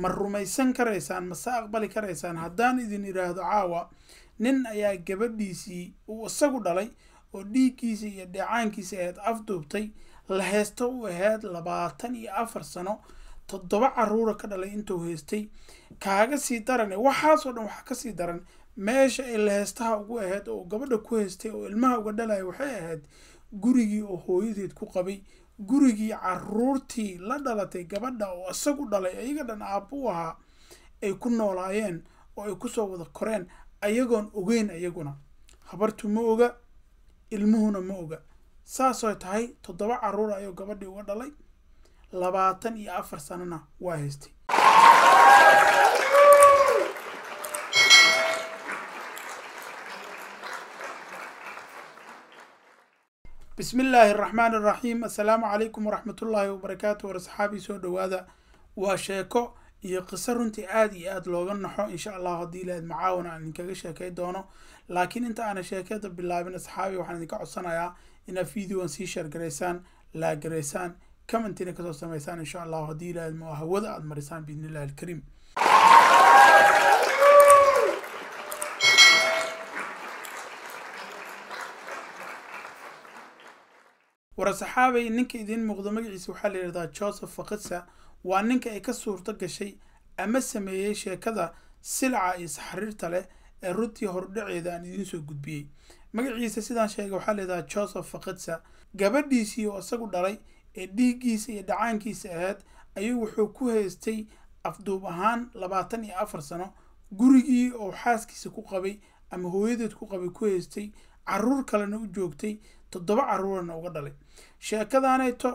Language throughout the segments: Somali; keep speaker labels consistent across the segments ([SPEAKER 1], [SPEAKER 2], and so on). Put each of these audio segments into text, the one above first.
[SPEAKER 1] ma rumaysan karaysaan mase aqbali karaysaan haddaan idin idhaahdo caawa nin ayaa gabadhiisii uu isagu dhalay oo dhiiggiisa iyo dheecaankiisa aheed afduubtay la heysto u ahayd labaatan iyo afar sano toddoba caruura ka dhalay intuu heystay kaaga sii daran waxaasoo dhan waxaa kasii daran meesha ay heestaha ugu ahayd oo gabadha ku heystay oo ilmaha uga dhalaya waxay ahayd gurigii oo hooyadeed ku qabay gurigii caruurtii la dhalatay gabadha oo isagu dhalay ayaga dhan aabu ahaa ay ku noolaayeen oo ay kusoo wada koreen ayagoon ogeyn ayaguna habartu ma oga ilmuhuna ma oga saasoo tahay toddoba caruur ayuu gabadhii uga dhalay labaatan iyo afar sanana waa haystay bismi illaahi raxmaan araxiim asalaamu calaykum waraxmatullaahi wabarakaatu war asxaabii soo dhowaada waa sheeko iyo qiso runtii aada iyo aada looga naxo insha allah haddii lahayd macaawan aan idinkaga sheekay doono laakiin inta aana sheekada bilaabin asxaabi waxaan idinka codsanayaa inaad videoan sii sheergaraysaan laagaraysaan commentina kasoo samaysaan insha allah haddii lahayd mahawada aada marisaan biidnillahi alkariim warasaxaabay ninka idiin muuqdo magaciisa waxaa la yidhahdaa joseph fakitsa waa ninka ay ka suurto gashay ama sameeyey sheekada silca iyo saxriirta leh ee runtii hordhaceeda aan idiin soo gudbiyey magaciisa sidaan sheegay waxaa layidhahdaa joseph fakitsa gabadhiisii oo isagu dhalay ee dhiiggiisa iyo dhacaankiisa ahayd ayuu wuxuu ku haystay afduub ahaan labaatan iyo afar sano gurigii oo xaaskiisa ku qabay ama hooyadeed ku qabay ku haystay caruur kalena u joogtay toddoba caruurana uga dhalay sheekadaanayto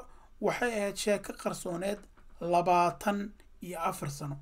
[SPEAKER 1] waxay ahayd sheeko qarsooneed labaatan iyo afar sano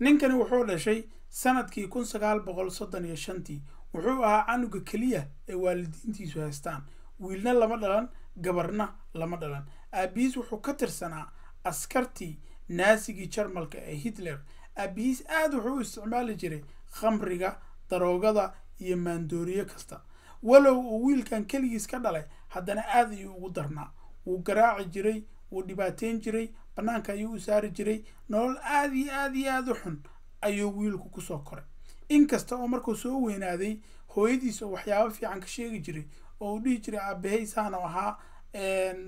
[SPEAKER 1] ninkani wuxuu dhashay sanadkii kun sagaal boqol soddon iyo shantii wuxuu ahaa canuga keliya ee waalidiintiisu haystaan wiilna lama dhalan gabarna lama dhalan aabihiis wuxuu ka tirsanaa askartii naasigii jarmalka ee hitler aabihiis aada wuxuu u isticmaali jiray khamriga daroogada iyo maandooriyo kasta walow uu wiilkan keligiis ka dhalay haddana aad ayuu ugu darnaa wuu garaaci jiray wuu dhibaateyn jiray bannaanka ayuu u saari jiray nolol aad iyo aad iyo aada u xun ayuu wiilku kusoo koray inkasta oo markuu soo weynaaday hooyadiis oo waxyaabo fiican ka sheegi jiray oo uu dhihi jiray aabahay saano ahaa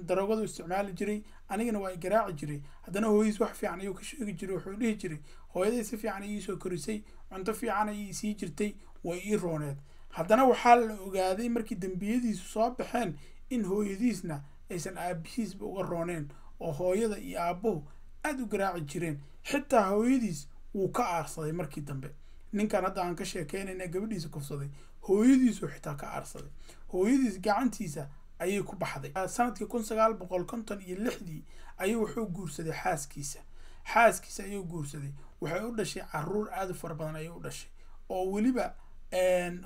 [SPEAKER 1] daroogadu isticmaali jiray anigana waa i garaaci jiray haddana hooyadiis wax fiican ayuu ka sheegi jiray wuxuu dhihi jiray hooyaday si fiican ay iisoo korisay cunto fiican ay sii jirtay way ii rooneed haddana waxaa la ogaaday markii dembiyadiisu soo baxeen in hooyadiisna aysan aabihiisba uga rooneen oo hooyada iyo aabbuhu aad u garaaci jireen xitaa hooyadiis wuu ka aarsaday markii dambe ninkan hadda aan ka sheekeynayna gabadhiisa kufsaday hooyadiisu xitaa ka aarsaday hooyadiis gacantiisa ayay ku baxday sanadkii kun sagaal boqol konton iyo lixdii ayuu wuxuu guursaday xaaskiisa xaaskiisa ayuu guursaday waxay u dhashay caruur aada u fara badan ayay u dhashay oo weliba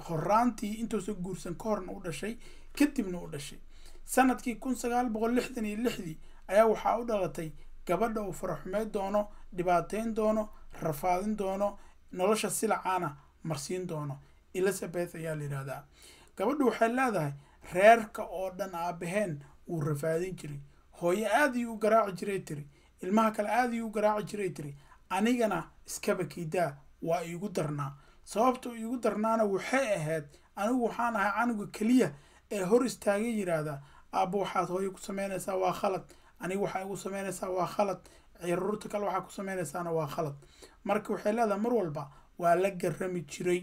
[SPEAKER 1] horaantii intuusan guursan ka horna u dhashay kadibna u dhashay sanadkii kun sagaal boqol lixdan iyo lixdii ayaa waxaa u dhalatay gabadha uu faraxumeyn doono dhibaateyn doono rafaadin doono nolosha silacaana ah marsiin doono elizabeth ayaa la yidhaahdaa gabadhu waxay leedahay reerka oo dhan aabaheen wuu rafaadin jiray hooyo aadii u garaaci jiray tiri ilmaha kale aada u garaaci jiray tiri anigana iskaba kiidaa waa iigu darnaa sababta igu darnaana waxay ahayd anigu waxaan ahay canuga keliya ee hor istaaga yiraahda aabba waxaad hooyo ku sameynaysaa waa khalad aniga waxaa igu sameynaysaa waa khalad caruurta kale waxaa ku sameynaysaana waa khalad marka waxay leedahay mar walba waa la garami jiray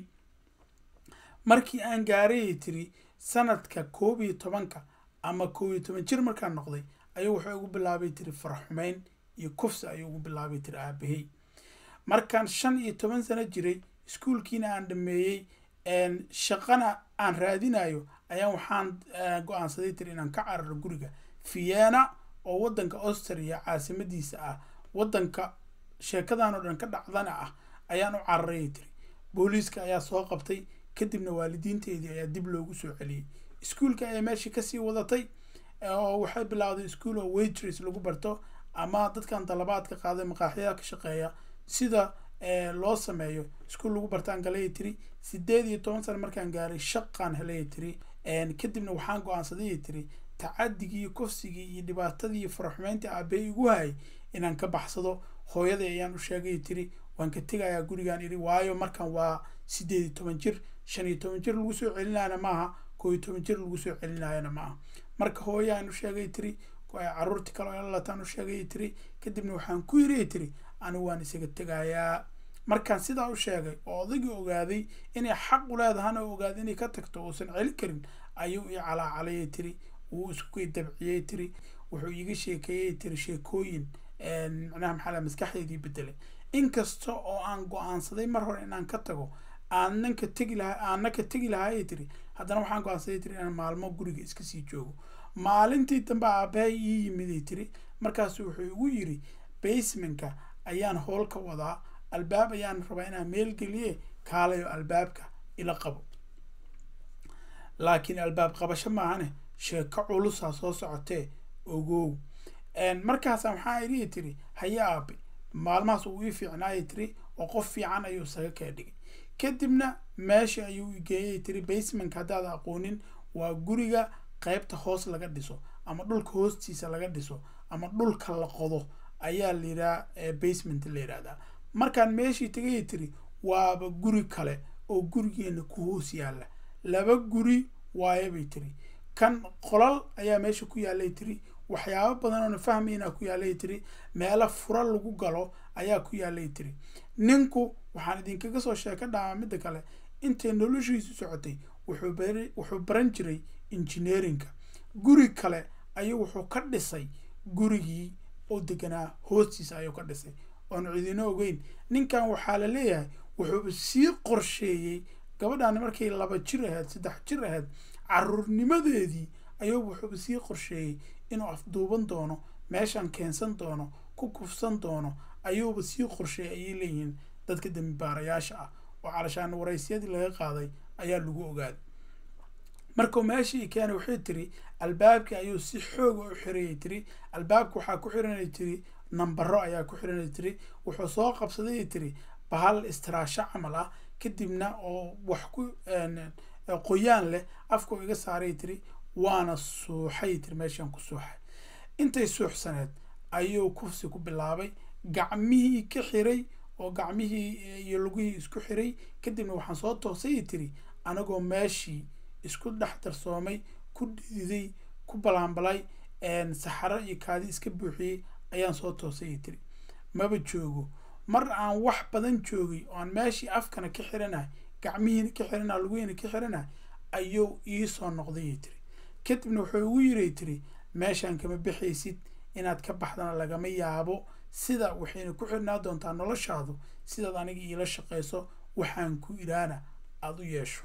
[SPEAKER 1] markii aan gaarayay tiri sanadka koob iyo tobanka ama koob iyo toban jir markaan noqday ayuu wuxuu ugu bilaabay tiri farxumeyn iyo kufsi ayuu ugu bilaabay tiri aabahey markaan shan iyo toban sano jiray iskuulkiina aan dhameeyey shaqana aan raadinayo ayaa waxaan eh, go-aansaday tiri inaan ka cararo guriga vienna oo wadanka austria caasimadiisa ah wadanka sheekadan oo dhan ka dhacdana ah ayaan u cararayay tiri booliiska ayaa soo qabtay kadibna waalidiinteedii ayaa dib loogu soo celiyey iskuulka ayaa meeshii kasii wadatay oo waxay bilowday iskuul oo waitres lagu barto ama dadkan dalabaadka qaaday maqaaxiyaa ka shaqeeya sida loo sameeyo iskuol lagu bartaan galaya tiri sideed iyo toban sana markaan gaaray shaqaan helaya tiri kadibna waxaan go-aansadaya tiri tacadigii iyo kofsigii iyo dhibaatadii iyo faraxumeyntii aabey igu hayay inaan ka baxsado hooyadai ayaan u sheegaya tiri waan ka tegayaa gurigaan iri waayo markan waa sideed iyo toban jir shan iyo toban jir lagu soo celinayana maaha koo iyo toban jir lagu soo celinayana maaha marka hooyaan u sheegay tiri caruurtii kale lataan u sheegay tiri kadibna waxaan ku yiriy tiri anigu waan isaga tegayaa markaan sidaa u sheegay oo odagii ogaaday inay xaq u leedahana ogaaday inay ka tagto uusan celin karin ayuu i calaacalayay tiri wuu isku dabciyey tiri wuxuu iiga sheekeeyey tiri sheekooyin micnaha maxaa maskaxdeydii bedelay inkasta oo aan go-aansaday mar hore inaan ka tago aananka tegi laha aana ka tegi lahaayay tiri haddana waxaan go-aansaday tiri inaan maalmo guriga iska sii joogo maalintii dambe aabahay ii yimiday tiri markaas wuxuu igu yiri basemenka ayaan hool ka wadaa albaab ayaan rabaa inaan meel geliye kaalayo albaabka ila qabo laakiin albaab qabasho maahane sheeko culusaa soo socotee ogow markaasa waxaa irihi tiri haye aabe maalmahaas uu ii fiicnaayay tiri oo qof fiican ayuu isaga kala dhigay kadibna meesha ayuu geeyay tiri basemanka haddaad aqoonin waa guriga qeybta hoos laga dhiso ama dhulka hoostiisa laga dhiso ama dhulka la qodo ayaa la basement la yidhahdaa markaan meeshii tagayay tiri waaba guri kale oo gurigeenna ku hoos yaalla laba guri waayabay tiri kan qolal ayaa meesha ku yaallay tiri waxyaabo badanoona fahmaynaa ku yaallay tiri meelo fura lagu galo ayaa ku yaallay tiri ninku waxaan idinkaga soo sheeka dhaama midda kale intay noloshiisu socotay wuxuu baran jiray injineerinka guri kale ayuu wuxuu ka dhisay gurigii oo deganaa hoostiisa ayuu ka dhisay oanu cidino ogeyn ninkan waxaa la leeyahay wuxuu sii qorsheeyey gabadhan markay laba jir ahayd saddex jir ahayd caruurnimadeedii ayuu wuxuuba sii qorsheeyey inuu afduuban doono meeshan keensan doono ku kufsan doono ayuuba sii qorsheeyay ayay leeyihiin dadka dembibaarayaasha ah oo calashaan waraysyadii laga qaaday ayaa lagu ogaaday markuu meeshii keena waxay tiri albaabkii ayuu si xooga u xirayay tiri albaabka waxaa ku xiranay tiri nambaro ayaa ku xiran tiri wuxuu soo qabsaday tiri bahal istiraasho camal ah kadibna oo wax ku qoyaan leh afku iga saaray tiri waana suuxay tiri meeshaan ku suuxay intay suuxsaneed ayuu kufsi ku bilaabay gacmihii ka xiray oo gacmihii iyo lugihii isku xiray kadibna waxaan soo toosay tiri anagoo meeshii isku dhex darsoomay ku dhididay ku balaanbalay saxaro iyo kaadi iska buuxiyey ayaan soo toosay tiri maba joogo mar aan wax badan joogay oo meeshii afkana ka xiranahay gacmihiina ka xirana lugihiina ka xiranahay ayuu iisoo noqday tiri kadibna wuxuu igu yiri tiri meeshaan kama bixaysid inaad ka baxdana lagama yaabo sida waxayna ku xirnaa doontaa noloshaadu sidaad aniga iila shaqayso waxaan ku iraana aada u yeesho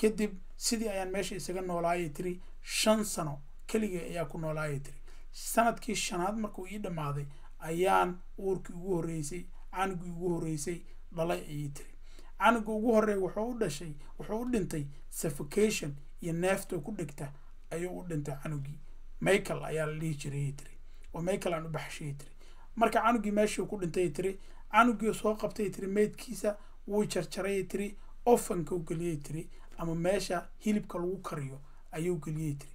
[SPEAKER 1] kadib sidii ayaan meesha isaga noolaayay tiri shan sano keligee ayaa ku noolaayay tiri sanadkii shanaad markuu ii dhammaaday ayaan uurkii ugu horreysay canugii ugu horreysay dhalay ayay tiri canuga ugu horreeya wuxuu u dhashay wuxuu u dhintay suffocation iyo neefta ku dhegta ayuu u dhintay canugii michael ayaa la dhihi jirayay tiri oo michael aan u baxashayay tiri marka canugii meeshuu ku dhintay tiri canugii soo qabtay tiri meydkiisa wuu jarjarayay tiri ofankau geliyay tiri ama meesha hilibka lagu kariyo ayuu geliyay tiri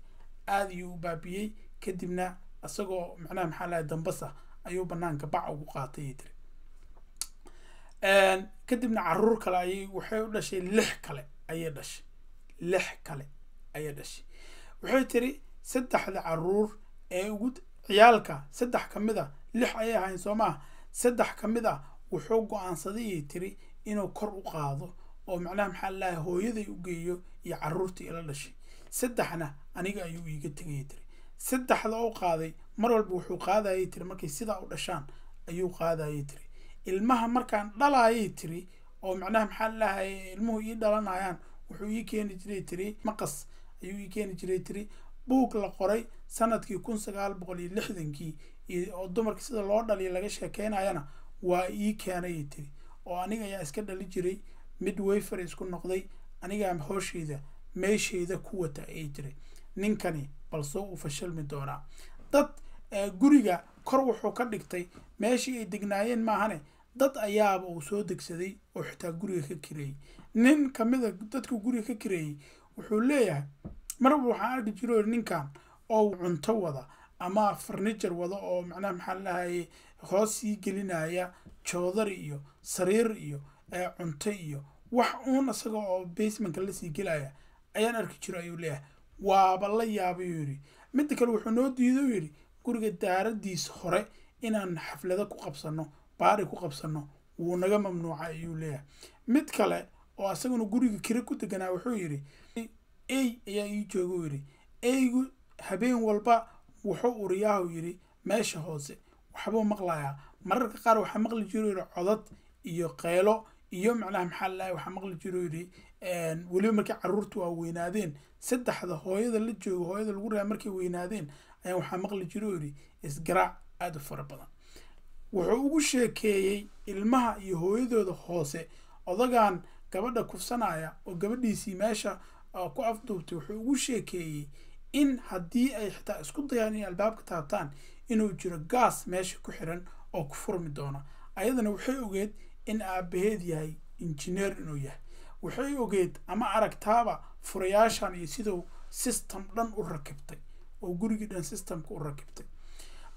[SPEAKER 1] aada ayuu u baabiyey kadibna isagoo macnaha maxaa lahay dambas ayuu banaanka bac ugu qaatay ay tiri kadibna caruur kale ayay waxay u dhashay lix kale ayay dhashay lix kale ayay dhashay waxay tiri saddexda caruur ee ugu ciyaalka saddex ka a ah, lix ayay ahayn soo maah saddex ka a ah wuxuu go-aansaday ay tiri inuu kor u qaado oo macnaha maxaa lalahay hooyaday u geeyo iyo caruurtii ila dhashay saddexna aniga ayuu iiga tegaya tiri saddexda u qaaday mar walba wuxuu qaadayay tiri markay sidaa u dhashaan ayuu qaadayay tiri ilmaha markaan dhalayay tiri oo macnaha maxaa lalahay ilmuhu ii dhalanayaan wuxuu ii keeni jiray tiri maqas ayuu ii keeni jiray tiri buug la qoray sanadkii kun sagaal boqol iyo lixdankii oo dumarka sida loo dhaliya laga sheekeynayana waa ii keenay tiri oo aniga ayaa iska dhali jiray mid wayfar isku noqday anigaa hoosheyda meesheyda ku wata ay tiri ninkani balse uu fashilmi doonaa dad guriga kor wuxuu ka dhigtay meeshii ay degnaayeen maahane dad ayaaba uu soo degsaday oo xitaa guriga ka kireeyey nin kamida ah dadka guriga ka kireeyey wuxuu leeyahay marba waxaan arki jiro ninkan oo cunto wada ama farnijar wada oo macnaha maxaa lalahaye hoos sii gelinaya joodar iyo sariir iyo cunto iyo wax uun isaga oo basementka lasii gelaya ayaan arki jiro ayuu leeyahay waaba la yaabayuu yidhi midda kale wuxuu noo diidou yidhi guriga daaradiis hore inaan xaflado ku qabsanno baari ku qabsano wuu naga mamnuuca ayuu leeyahay mid kale oo asaguna guriga kire ku deganaa wuxuu yidhi ey ayaa ii jooguu yidhi eygu habeen walba wuxuu uriyaahu yidhi meesha hoose waxbuu maqlayaa mararka qaar waxaa maqli jiru yidhi codad iyo qeylo iyo macnaha maxaa lalahay waxaa maqli jiru yidhi weliba markii caruurtu waa weynaadeen saddexda hooyada la joogo hooyada lagu raa markay weynaadeen ayaa waxaa maqli jiro yidhi isgaraac aada u fara badan wuxuu ugu sheekeeyey ilmaha iyo hooyadooda hoose odagaan gabadha kufsanaya oo gabadhiisii meesha ah, ku afduubtay wuxuu ugu sheekeeyey in haddii ay xitaa isku dayaan inay albaabka taabtaan inuu jiro gaas meesha ku xiran oo ku furmi doona ayadana waxay ogeed in aabaheed yahay injineer inuu yahay waxay ogeed ama aragtaaba furayaashan iyo siduu system dhan u rakibtay oo gurigii dhan systemka u rakibtay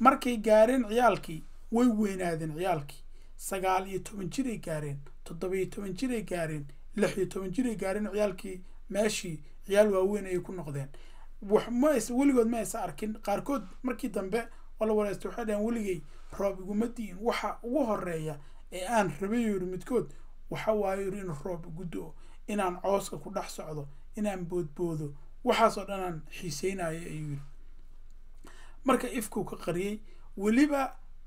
[SPEAKER 1] markay gaareen ciyaalkii way weynaadeen ciyaalkii sagaal iyo toban jiray gaareen toddoba iyo toban jiray gaareen lix iyo toban jiray gaareen ciyaalkii meeshii ciyaal waaweyn ayay ku noqdeen weligood ma aysa arkin qaarkood markii dambe oo waxay dhaheen weligay roob iguma diin waxa ugu horeeya ee aan yoori midkood waxa waaye yidhi inuu roob guddo inaan cooska ku dhex socdo inaan boodboodo waxaasoo dhanaan xiiseynayo ayuu yidhi marka ifkuu ka qariyey weliba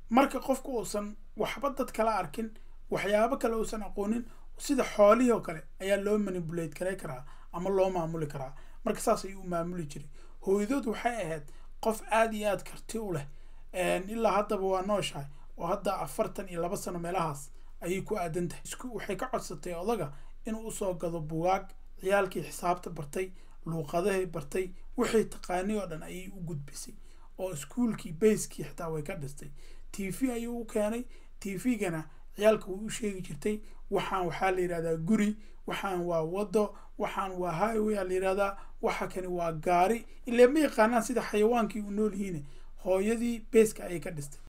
[SPEAKER 1] marka qofku uusan waxba dad kala arkin waxyaabo kale uusan aqoonin sida xoolihii oo kale ayaa loo manibulate kare karaa ama loo maamuli karaa marka saas ayuu u maamuli jiray hooyadood waxay ahayd qof aada iyo aada karti u leh ilaa haddaba waa nooshahay oo hadda afartan iyo laba sano meelahaas ayay ku aadan tahay isku waxay ka codsatay odaga inuu usoo gado bugaag ciyaalkii xisaabta bartay luuqadahay bartay wixii taqaanay oo dhan ayay u gudbisay oo iskuulkii bayskii xitaa way ka dhistay t v ayuu u keenay t v-gana ciyaalka way u sheegi jirtay waxaan waxaa la yidhahdaa guri waxaan waa wado waxaan waa highwaya la yidhahdaa waxa kani waa gaari illee ma yaqaanaan sida xayawaankii u nool yihiine hooyadii beeska ayay ka dhistay